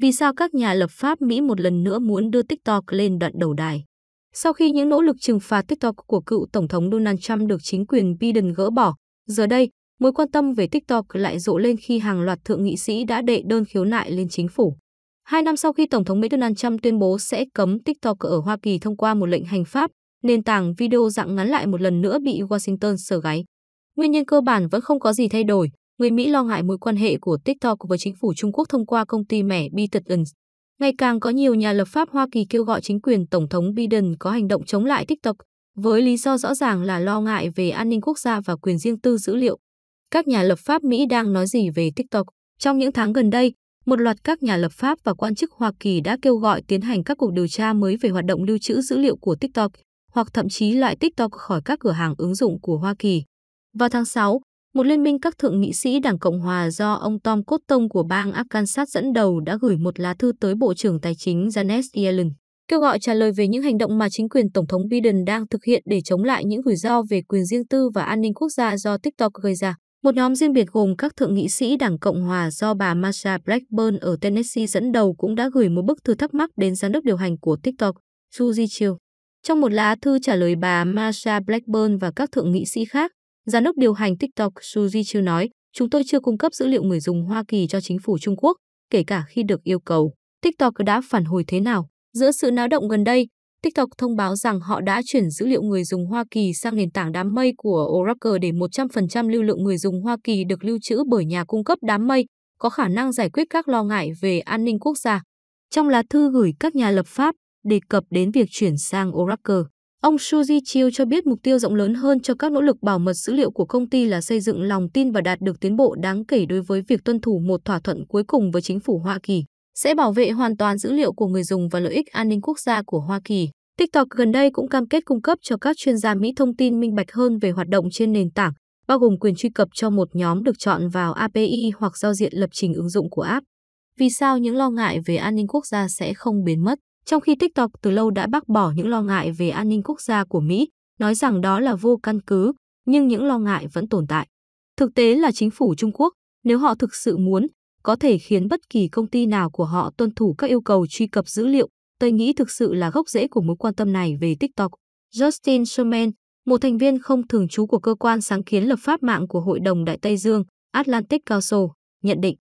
vì sao các nhà lập pháp Mỹ một lần nữa muốn đưa TikTok lên đoạn đầu đài. Sau khi những nỗ lực trừng phạt TikTok của cựu Tổng thống Donald Trump được chính quyền Biden gỡ bỏ, giờ đây, mối quan tâm về TikTok lại rộ lên khi hàng loạt thượng nghị sĩ đã đệ đơn khiếu nại lên chính phủ. Hai năm sau khi Tổng thống Mỹ Donald Trump tuyên bố sẽ cấm TikTok ở Hoa Kỳ thông qua một lệnh hành pháp, nền tảng video dạng ngắn lại một lần nữa bị Washington sờ gáy. Nguyên nhân cơ bản vẫn không có gì thay đổi, người Mỹ lo ngại mối quan hệ của TikTok với chính phủ Trung Quốc thông qua công ty mẹ ByteDance. Ngày càng có nhiều nhà lập pháp Hoa Kỳ kêu gọi chính quyền Tổng thống Biden có hành động chống lại TikTok, với lý do rõ ràng là lo ngại về an ninh quốc gia và quyền riêng tư dữ liệu. Các nhà lập pháp Mỹ đang nói gì về TikTok? Trong những tháng gần đây, một loạt các nhà lập pháp và quan chức Hoa Kỳ đã kêu gọi tiến hành các cuộc điều tra mới về hoạt động lưu trữ dữ liệu của TikTok, hoặc thậm chí loại TikTok khỏi các cửa hàng ứng dụng của Hoa Kỳ. Vào tháng 6, một liên minh các thượng nghị sĩ Đảng Cộng Hòa do ông Tom Cotton của bang Arkansas dẫn đầu đã gửi một lá thư tới Bộ trưởng Tài chính Janet Yellen, kêu gọi trả lời về những hành động mà chính quyền Tổng thống Biden đang thực hiện để chống lại những rủi ro về quyền riêng tư và an ninh quốc gia do TikTok gây ra. Một nhóm riêng biệt gồm các thượng nghị sĩ Đảng Cộng Hòa do bà Marsha Blackburn ở Tennessee dẫn đầu cũng đã gửi một bức thư thắc mắc đến giám đốc điều hành của TikTok, Su Jichil. Trong một lá thư trả lời bà Marsha Blackburn và các thượng nghị sĩ khác, Giám đốc điều hành TikTok Suzy Chiu nói, chúng tôi chưa cung cấp dữ liệu người dùng Hoa Kỳ cho chính phủ Trung Quốc, kể cả khi được yêu cầu. TikTok đã phản hồi thế nào? Giữa sự náo động gần đây, TikTok thông báo rằng họ đã chuyển dữ liệu người dùng Hoa Kỳ sang nền tảng đám mây của Oracle để 100% lưu lượng người dùng Hoa Kỳ được lưu trữ bởi nhà cung cấp đám mây, có khả năng giải quyết các lo ngại về an ninh quốc gia. Trong lá thư gửi các nhà lập pháp, đề cập đến việc chuyển sang Oracle. Ông Suji Chiu cho biết mục tiêu rộng lớn hơn cho các nỗ lực bảo mật dữ liệu của công ty là xây dựng lòng tin và đạt được tiến bộ đáng kể đối với việc tuân thủ một thỏa thuận cuối cùng với chính phủ Hoa Kỳ, sẽ bảo vệ hoàn toàn dữ liệu của người dùng và lợi ích an ninh quốc gia của Hoa Kỳ. TikTok gần đây cũng cam kết cung cấp cho các chuyên gia Mỹ thông tin minh bạch hơn về hoạt động trên nền tảng, bao gồm quyền truy cập cho một nhóm được chọn vào API hoặc giao diện lập trình ứng dụng của app. Vì sao những lo ngại về an ninh quốc gia sẽ không biến mất? trong khi TikTok từ lâu đã bác bỏ những lo ngại về an ninh quốc gia của Mỹ, nói rằng đó là vô căn cứ, nhưng những lo ngại vẫn tồn tại. Thực tế là chính phủ Trung Quốc, nếu họ thực sự muốn, có thể khiến bất kỳ công ty nào của họ tuân thủ các yêu cầu truy cập dữ liệu. Tôi nghĩ thực sự là gốc rễ của mối quan tâm này về TikTok. Justin Sherman, một thành viên không thường trú của cơ quan sáng kiến lập pháp mạng của Hội đồng Đại Tây Dương, Atlantic Council, nhận định.